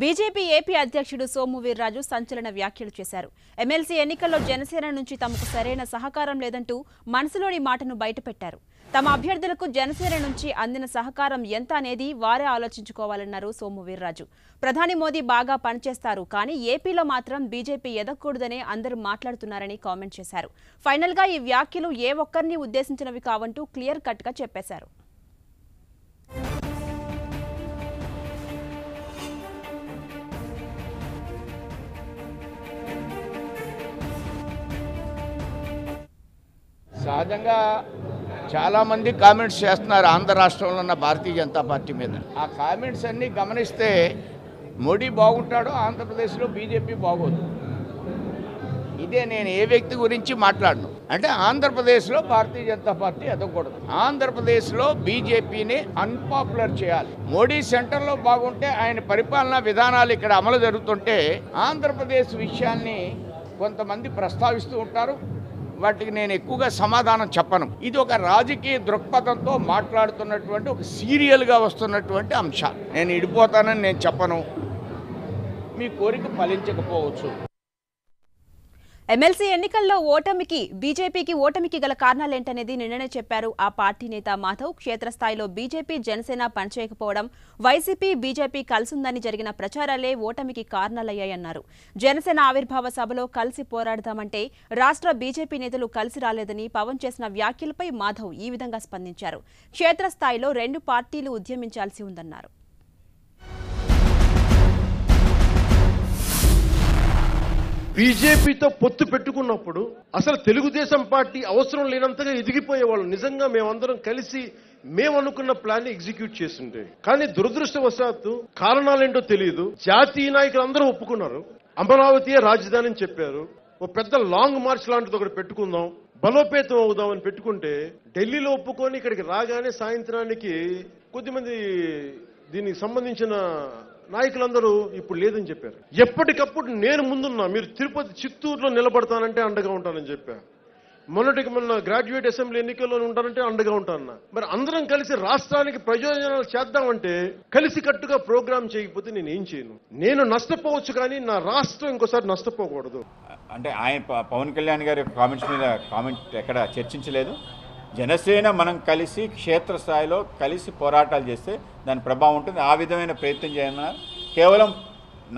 BJP AP అధ్యక్షుడు సోము వీర్రాజు సంచలన వ్యాఖ్యలు చేశారు ఎమ్మెల్సీ ఎన్నికల్లో జనసేన నుంచి తమకు సరైన సహకారం లేదంటూ మనసులోని మాటను బయటపెట్టారు తమ అభ్యర్థులకు జనసేన నుంచి అందిన సహకారం ఎంత అనేది వారే ఆలోచించుకోవాలన్నారు సోము వీర్రాజు ప్రధాని మోదీ బాగా పనిచేస్తారు కానీ ఏపీలో మాత్రం బీజేపీ ఎదగకూడదనే అందరూ మాట్లాడుతున్నారని కామెంట్ చేశారు ఫైనల్గా ఈ వ్యాఖ్యలు ఏ ఒక్కరిని ఉద్దేశించినవి కావంటూ క్లియర్ కట్గా చెప్పేశారు సహజంగా చాలామంది కామెంట్స్ చేస్తున్నారు ఆంధ్ర రాష్ట్రంలో ఉన్న భారతీయ జనతా పార్టీ మీద ఆ కామెంట్స్ అన్నీ గమనిస్తే మోడీ బాగుంటాడో ఆంధ్రప్రదేశ్లో బీజేపీ బాగోదు ఇదే నేను ఏ వ్యక్తి గురించి మాట్లాడను అంటే ఆంధ్రప్రదేశ్లో భారతీయ జనతా పార్టీ ఎదగకూడదు ఆంధ్రప్రదేశ్లో బీజేపీని అన్పాపులర్ చేయాలి మోడీ సెంటర్లో బాగుంటే ఆయన పరిపాలనా విధానాలు ఇక్కడ అమలు జరుగుతుంటే ఆంధ్రప్రదేశ్ విషయాన్ని కొంతమంది ప్రస్తావిస్తూ ఉంటారు వాటికి నేను ఎక్కువగా సమాధానం చెప్పను ఇది ఒక రాజకీయ దృక్పథంతో మాట్లాడుతున్నటువంటి ఒక సీరియల్గా వస్తున్నటువంటి అంశాలు నేను ఇడిపోతానని నేను చెప్పను మీ కోరిక ఫలించకపోవచ్చు ఎమ్మెల్సీ ఎన్నికల్లో ఓటమికి బీజేపీకి ఓటమికి గల కారణాలేంటనేది నిన్ననే చెప్పారు ఆ పార్టీ నేత మాధవ్ క్షేత్రస్థాయిలో బీజేపీ జనసేన పనిచేయకపోవడం వైసీపీ బీజేపీ కలిసిందని జరిగిన ప్రచారాలే ఓటమికి కారణాలయ్యాయన్నారు జనసేన ఆవిర్భావ సభలో కలిసి పోరాడదామంటే రాష్ట్ర బీజేపీ నేతలు కలిసి రాలేదని పవన్ చేసిన వ్యాఖ్యలపై మాధవ్ ఈ విధంగా స్పందించారు క్షేత్రస్థాయిలో రెండు పార్టీలు ఉద్యమించాల్సి ఉందన్నారు బీజేపీతో పొత్తు పెట్టుకున్నప్పుడు అసలు తెలుగుదేశం పార్టీ అవసరం లేనంతగా ఎదిగిపోయేవాళ్ళు నిజంగా మేమందరం కలిసి మేము అనుకున్న ప్లాన్ ఎగ్జిక్యూట్ చేసిండే కానీ దురదృష్టవశాత్తు కారణాలేంటో తెలియదు జాతీయ నాయకులు అందరూ ఒప్పుకున్నారు అమరావతియే రాజధాని అని చెప్పారు ఓ పెద్ద లాంగ్ మార్చ్ లాంటిది ఒకటి పెట్టుకుందాం బలోపేతం అవుదాం అని పెట్టుకుంటే ఢిల్లీలో ఒప్పుకొని ఇక్కడికి రాగానే సాయంత్రానికి కొద్దిమంది దీనికి సంబంధించిన నాయకులందరూ ఇప్పుడు లేదని చెప్పారు ఎప్పటికప్పుడు నేను ముందున్నా మీరు తిరుపతి చిత్తూరులో నిలబడతానంటే అండగా ఉంటానని చెప్పా మొన్నటికి మొన్న గ్రాడ్యుయేట్ అసెంబ్లీ ఎన్నికల్లో ఉంటానంటే అండగా ఉంటానన్నా మరి అందరం కలిసి రాష్ట్రానికి ప్రయోజనాలు చేద్దామంటే కలిసి కట్టుగా ప్రోగ్రామ్ చేయకపోతే నేను ఏం చేయను నేను నష్టపోవచ్చు కానీ నా రాష్ట్రం ఇంకోసారి నష్టపోకూడదు అంటే ఆయన పవన్ కళ్యాణ్ గారి కామెంట్స్ మీద కామెంట్ ఎక్కడ చర్చించలేదు జనసేన మనం కలిసి క్షేత్రస్థాయిలో కలిసి పోరాటాలు చేస్తే దాని ప్రభావం ఉంటుంది ఆ విధమైన ప్రయత్నం చేయమన్నారు కేవలం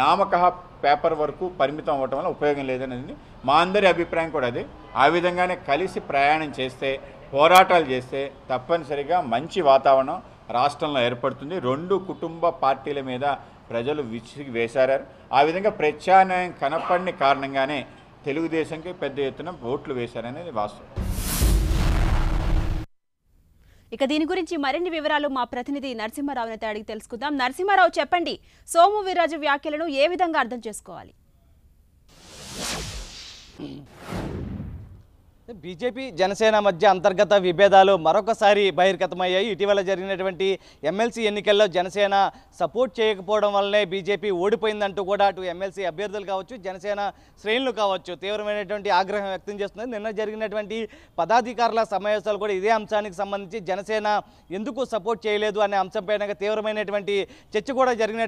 నామక పేపర్ వరకు పరిమితం అవ్వటం వల్ల ఉపయోగం లేదనేది మా అందరి అభిప్రాయం కూడా అదే ఆ విధంగానే కలిసి ప్రయాణం చేస్తే పోరాటాలు చేస్తే తప్పనిసరిగా మంచి వాతావరణం రాష్ట్రంలో ఏర్పడుతుంది రెండు కుటుంబ పార్టీల మీద ప్రజలు విసిగి వేశారు ఆ విధంగా ప్రత్యామ్నాయం కనపడిన కారణంగానే తెలుగుదేశంకి పెద్ద ఎత్తున ఓట్లు వేశారనేది వాస్తవం ఇక దీని గురించి మరిన్ని వివరాలు మా ప్రతినిధి నరసింహారావుని అడిగి తెలుసుకుందాం నరసింహారావు చెప్పండి సోము వీర్రాజు వ్యాఖ్యలను ఏ విధంగా అర్థం చేసుకోవాలి బీజేపీ జనసేన మధ్య అంతర్గత విభేదాలు మరొకసారి బహిర్గతమయ్యాయి ఇటీవల జరిగినటువంటి ఎమ్మెల్సీ ఎన్నికల్లో జనసేన సపోర్ట్ చేయకపోవడం వల్లనే బీజేపీ ఓడిపోయిందంటూ కూడా అటు ఎమ్మెల్సీ అభ్యర్థులు కావచ్చు జనసేన శ్రేణులు కావచ్చు తీవ్రమైనటువంటి ఆగ్రహం వ్యక్తం చేస్తుంది నిన్న జరిగినటువంటి పదాధికారుల సమావేశాలు కూడా ఇదే అంశానికి సంబంధించి జనసేన ఎందుకు సపోర్ట్ చేయలేదు అనే అంశంపైన తీవ్రమైనటువంటి చర్చ కూడా జరిగిన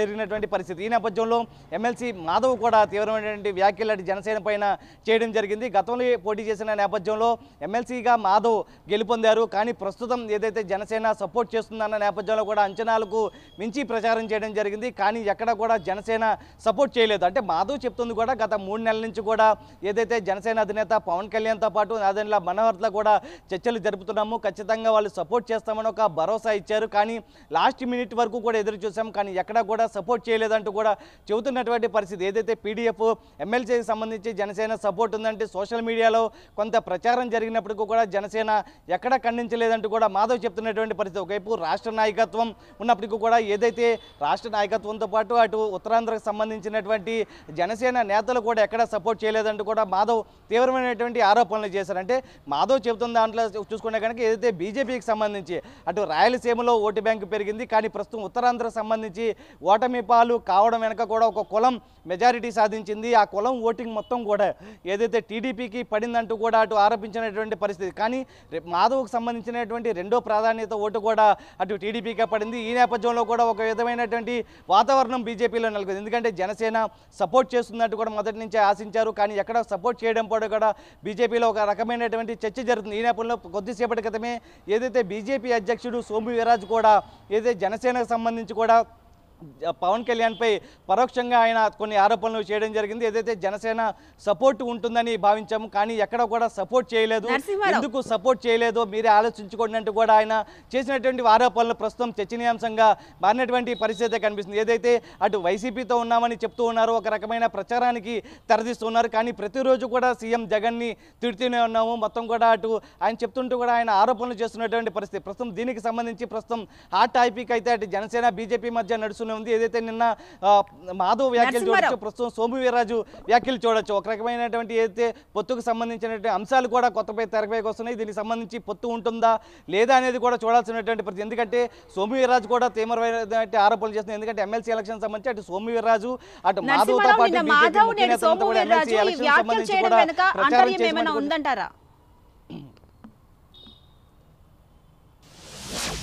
జరిగినటువంటి పరిస్థితి ఈ నేపథ్యంలో ఎమ్మెల్సీ మాధవ్ కూడా తీవ్రమైనటువంటి వ్యాఖ్యలు జనసేన పైన చేయడం జరిగింది గతంలో పోటీ చేసిన నేపథ్యంలో ఎమ్మెల్సీగా మాధవ్ గెలుపొందారు కానీ ప్రస్తుతం ఏదైతే జనసేన సపోర్ట్ చేస్తుందన్న నేపథ్యంలో కూడా అంచనాలకు మించి ప్రచారం చేయడం జరిగింది కానీ ఎక్కడ కూడా జనసేన సపోర్ట్ చేయలేదు అంటే మాధవ్ చెప్తుంది కూడా గత మూడు నెలల నుంచి కూడా ఏదైతే జనసేన అధినేత పవన్ కళ్యాణ్తో పాటు నాదెండ్ల మనోహర్తో కూడా చర్చలు జరుపుతున్నాము ఖచ్చితంగా వాళ్ళు సపోర్ట్ చేస్తామని ఒక భరోసా ఇచ్చారు కానీ లాస్ట్ మినిట్ వరకు కూడా ఎదురు చూసాం కానీ ఎక్కడ కూడా సపోర్ట్ చేయలేదంటూ కూడా చెబుతున్నటువంటి పరిస్థితి ఏదైతే పీడీఎఫ్ ఎమ్మెల్సీకి సంబంధించి జనసేన సపోర్ట్ ఉందంటే సోషల్ మీడియాలో కొంత ప్రచారం జరిగినప్పటికీ కూడా జనసేన ఎక్కడ ఖండించలేదంటూ కూడా మాధవ్ చెప్తున్నటువంటి పరిస్థితి ఒకవైపు రాష్ట్ర నాయకత్వం ఉన్నప్పటికీ కూడా ఏదైతే రాష్ట్ర నాయకత్వంతో పాటు అటు ఉత్తరాంధ్రకు సంబంధించినటువంటి జనసేన నేతలు కూడా ఎక్కడ సపోర్ట్ చేయలేదంటూ కూడా మాధవ్ తీవ్రమైనటువంటి ఆరోపణలు చేశారు అంటే మాధవ్ చెబుతున్న దాంట్లో చూసుకునే కనుక ఏదైతే బీజేపీకి సంబంధించి అటు రాయలసీమలో ఓటు బ్యాంకు పెరిగింది కానీ ప్రస్తుతం ఉత్తరాంధ్రకు సంబంధించి ఓటమి పాలు కావడం వెనక కూడా ఒక కులం మెజారిటీ సాధించింది ఆ కులం ఓటింగ్ మొత్తం కూడా ఏదైతే టీడీపీకి పడిందంటే అంటూ కూడా అటు ఆరోపించినటువంటి పరిస్థితి కానీ మాధవ్కు సంబంధించినటువంటి రెండో ప్రాధాన్యత ఓటు కూడా అటు టీడీపీకే పడింది ఈ నేపథ్యంలో కూడా ఒక విధమైనటువంటి వాతావరణం బీజేపీలో నెలకొంది ఎందుకంటే జనసేన సపోర్ట్ చేస్తున్నట్టు కూడా మొదటి నుంచే ఆశించారు కానీ ఎక్కడ సపోర్ట్ చేయడం కూడా కూడా బీజేపీలో ఒక రకమైనటువంటి చర్చ జరుగుతుంది ఈ నేపథ్యంలో కొద్దిసేపటి క్రితమే ఏదైతే బీజేపీ అధ్యక్షుడు సోము వీరాజ్ కూడా ఏదైతే జనసేనకు సంబంధించి కూడా పవన్ కళ్యాణ్పై పరోక్షంగా ఆయన కొన్ని ఆరోపణలు చేయడం జరిగింది ఏదైతే జనసేన సపోర్ట్ ఉంటుందని భావించాము కానీ ఎక్కడ కూడా సపోర్ట్ చేయలేదు ఎందుకు సపోర్ట్ చేయలేదు మీరే ఆలోచించుకోండి అంటూ కూడా ఆయన చేసినటువంటి ఆరోపణలు ప్రస్తుతం చర్చనీయాంశంగా మారినటువంటి పరిస్థితి కనిపిస్తుంది ఏదైతే అటు వైసీపీతో ఉన్నామని చెప్తూ ఉన్నారు ఒక రకమైన ప్రచారానికి తెరదీస్తున్నారు కానీ ప్రతిరోజు కూడా సీఎం జగన్ని తిడుతూనే ఉన్నాము మొత్తం కూడా అటు ఆయన చెప్తుంటూ కూడా ఆయన ఆరోపణలు చేస్తున్నటువంటి పరిస్థితి ప్రస్తుతం దీనికి సంబంధించి ప్రస్తుతం ఆ టాపిక్ అయితే అటు జనసేన బీజేపీ మధ్య నడుస్తున్న జరుగుతూనే ఉంది ఏదైతే నిన్న మాధవ్ వ్యాఖ్యలు చూడొచ్చు ప్రస్తుతం సోము వీరరాజు వ్యాఖ్యలు చూడొచ్చు ఒక రకమైనటువంటి ఏదైతే పొత్తుకు సంబంధించినటువంటి అంశాలు కూడా కొత్తపై తెరపైకి వస్తున్నాయి దీనికి సంబంధించి పొత్తు ఉంటుందా లేదా అనేది కూడా చూడాల్సినటువంటి ప్రతి ఎందుకంటే సోము వీరరాజు కూడా తీవ్రమైనటువంటి ఆరోపణలు చేస్తున్నాయి ఎందుకంటే ఎమ్మెల్సీ ఎలక్షన్ సంబంధించి అటు సోము వీరరాజు అటు తో పాటు ఎమ్మెల్సీ ఎలక్షన్ సంబంధించి కూడా ప్రచారం చేసి ఉందంటారా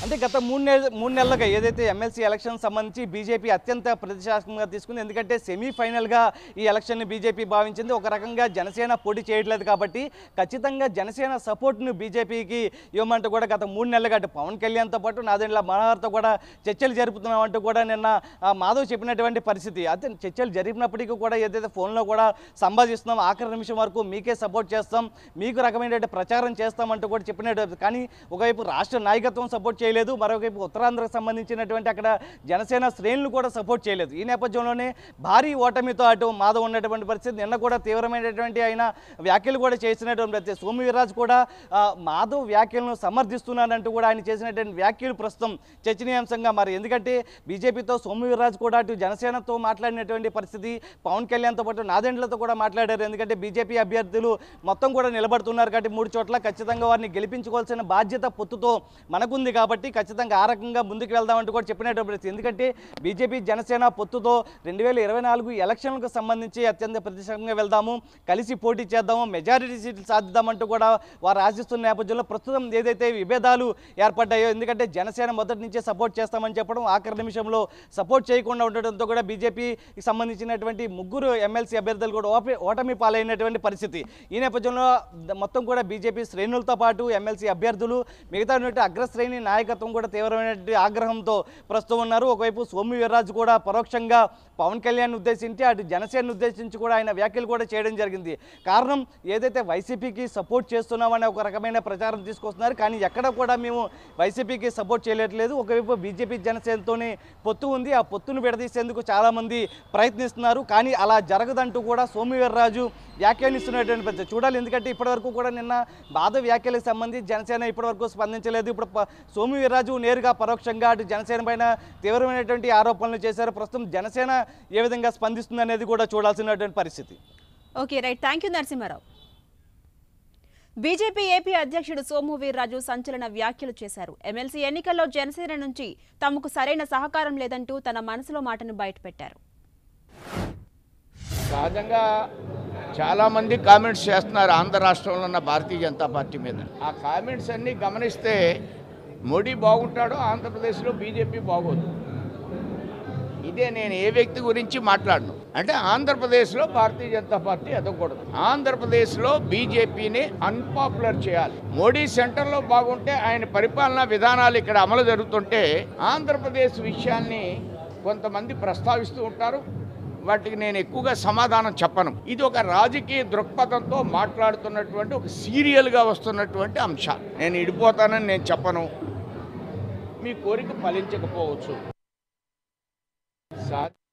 అంటే గత మూడు నెల మూడు నెలలుగా ఏదైతే ఎమ్మెల్సీ ఎలక్షన్ సంబంధించి బీజేపీ అత్యంత ప్రతిష్టాత్మకంగా తీసుకుంది ఎందుకంటే సెమీఫైనల్గా ఈ ఎలక్షన్ని బీజేపీ భావించింది ఒక రకంగా జనసేన పోటీ చేయట్లేదు కాబట్టి ఖచ్చితంగా జనసేన సపోర్ట్ను బీజేపీకి ఇవ్వమంటూ కూడా గత మూడు నెలలుగా అటు పవన్ కళ్యాణ్తో పాటు నాదేండ్ల మనోహర్తో కూడా చర్చలు జరుపుతున్నామంటూ కూడా నిన్న మాధవ్ చెప్పినటువంటి పరిస్థితి అయితే చర్చలు జరిపినప్పటికీ కూడా ఏదైతే ఫోన్లో కూడా సంభాషిస్తున్నాం ఆఖరి నిమిషం వరకు మీకే సపోర్ట్ చేస్తాం మీకు రకమైనటువంటి ప్రచారం చేస్తామంటూ కూడా చెప్పినట్టు కానీ ఒకవైపు రాష్ట్ర నాయకత్వం సపోర్ట్ చేయలేదు చేయలేదు మరోవైపు ఉత్తరాంధ్రకు సంబంధించినటువంటి అక్కడ జనసేన శ్రేణులు కూడా సపోర్ట్ చేయలేదు ఈ నేపథ్యంలోనే భారీ ఓటమితో అటు మాధవ్ ఉన్నటువంటి పరిస్థితి నిన్న కూడా తీవ్రమైనటువంటి ఆయన వ్యాఖ్యలు కూడా చేసినటువంటి పరిస్థితి సోము కూడా మాధవ్ వ్యాఖ్యలను సమర్థిస్తున్నానంటూ కూడా ఆయన చేసినటువంటి వ్యాఖ్యలు ప్రస్తుతం చర్చనీయాంశంగా మారి ఎందుకంటే బీజేపీతో సోము కూడా అటు జనసేనతో మాట్లాడినటువంటి పరిస్థితి పవన్ కళ్యాణ్తో పాటు నాదెండ్లతో కూడా మాట్లాడారు ఎందుకంటే బీజేపీ అభ్యర్థులు మొత్తం కూడా నిలబడుతున్నారు కాబట్టి మూడు చోట్ల ఖచ్చితంగా వారిని గెలిపించుకోవాల్సిన బాధ్యత పొత్తుతో మనకుంది కాబట్టి కాబట్టి ఖచ్చితంగా ఆ రకంగా ముందుకు వెళ్దామంటూ కూడా చెప్పినటువంటి ఎందుకంటే బీజేపీ జనసేన పొత్తుతో రెండు వేల ఇరవై నాలుగు ఎలక్షన్లకు సంబంధించి అత్యంత ప్రతిష్టంగా వెళ్దాము కలిసి పోటీ చేద్దాము మెజారిటీ సీట్లు సాధిద్దామంటూ కూడా వారు ఆశిస్తున్న నేపథ్యంలో ప్రస్తుతం ఏదైతే విభేదాలు ఏర్పడ్డాయో ఎందుకంటే జనసేన మొదటి నుంచే సపోర్ట్ చేస్తామని చెప్పడం ఆఖరి నిమిషంలో సపోర్ట్ చేయకుండా ఉండటంతో కూడా బీజేపీకి సంబంధించినటువంటి ముగ్గురు ఎమ్మెల్సీ అభ్యర్థులు కూడా ఓటమి పాలైనటువంటి పరిస్థితి ఈ నేపథ్యంలో మొత్తం కూడా బీజేపీ శ్రేణులతో పాటు ఎమ్మెల్సీ అభ్యర్థులు మిగతా అగ్రశ్రేణి నాయకత్వం నాయకత్వం కూడా తీవ్రమైనటువంటి ఆగ్రహంతో ప్రస్తుతం ఉన్నారు ఒకవైపు సోమి వీర్రాజు కూడా పరోక్షంగా పవన్ కళ్యాణ్ ఉద్దేశించి అటు జనసేనను ఉద్దేశించి కూడా ఆయన వ్యాఖ్యలు కూడా చేయడం జరిగింది కారణం ఏదైతే వైసీపీకి సపోర్ట్ చేస్తున్నామనే ఒక రకమైన ప్రచారం తీసుకొస్తున్నారు కానీ ఎక్కడ కూడా మేము వైసీపీకి సపోర్ట్ చేయలేట్లేదు ఒకవైపు బీజేపీ జనసేనతోనే పొత్తు ఉంది ఆ పొత్తును విడదీసేందుకు చాలామంది ప్రయత్నిస్తున్నారు కానీ అలా జరగదంటూ కూడా సోమి వీర్రాజు వ్యాఖ్యానిస్తున్నటువంటి పెద్ద చూడాలి ఎందుకంటే ఇప్పటివరకు కూడా నిన్న బాధ వ్యాఖ్యలకు సంబంధించి జనసేన ఇప్పటివరకు స్పందించలేదు ఇప్పుడు సోమి భూమి వీర్రాజు నేరుగా పరోక్షంగా అటు జనసేన పైన తీవ్రమైనటువంటి ఆరోపణలు చేశారు ప్రస్తుతం జనసేన ఏ విధంగా స్పందిస్తుంది అనేది కూడా చూడాల్సినటువంటి పరిస్థితి okay right thank you Narasimha Rao BJP AP అధ్యక్షుడు సోము వీర్రాజు సంచలన వ్యాఖ్యలు చేశారు ఎమ్మెల్సీ ఎన్నికల్లో జనసేన నుంచి తమకు సరైన సహకారం లేదంటూ తన మనసులో మాటను బయటపెట్టారు సహజంగా మంది కామెంట్స్ చేస్తున్నారు ఆంధ్ర రాష్ట్రంలో ఉన్న భారతీయ జనతా పార్టీ మీద ఆ కామెంట్స్ అన్ని గమనిస్తే మోడీ బాగుంటాడో ఆంధ్రప్రదేశ్లో బీజేపీ బాగోదు ఇదే నేను ఏ వ్యక్తి గురించి మాట్లాడను అంటే ఆంధ్రప్రదేశ్లో భారతీయ జనతా పార్టీ ఎదగకూడదు ఆంధ్రప్రదేశ్లో బీజేపీని అన్పాపులర్ చేయాలి మోడీ సెంటర్లో బాగుంటే ఆయన పరిపాలనా విధానాలు ఇక్కడ అమలు జరుగుతుంటే ఆంధ్రప్రదేశ్ విషయాన్ని కొంతమంది ప్రస్తావిస్తూ ఉంటారు వాటికి నేను ఎక్కువగా సమాధానం చెప్పను ఇది ఒక రాజకీయ దృక్పథంతో మాట్లాడుతున్నటువంటి ఒక సీరియల్గా వస్తున్నటువంటి అంశాలు నేను ఇడిపోతానని నేను చెప్పను మీ కోరిక ఫలించకపోవచ్చు సాధి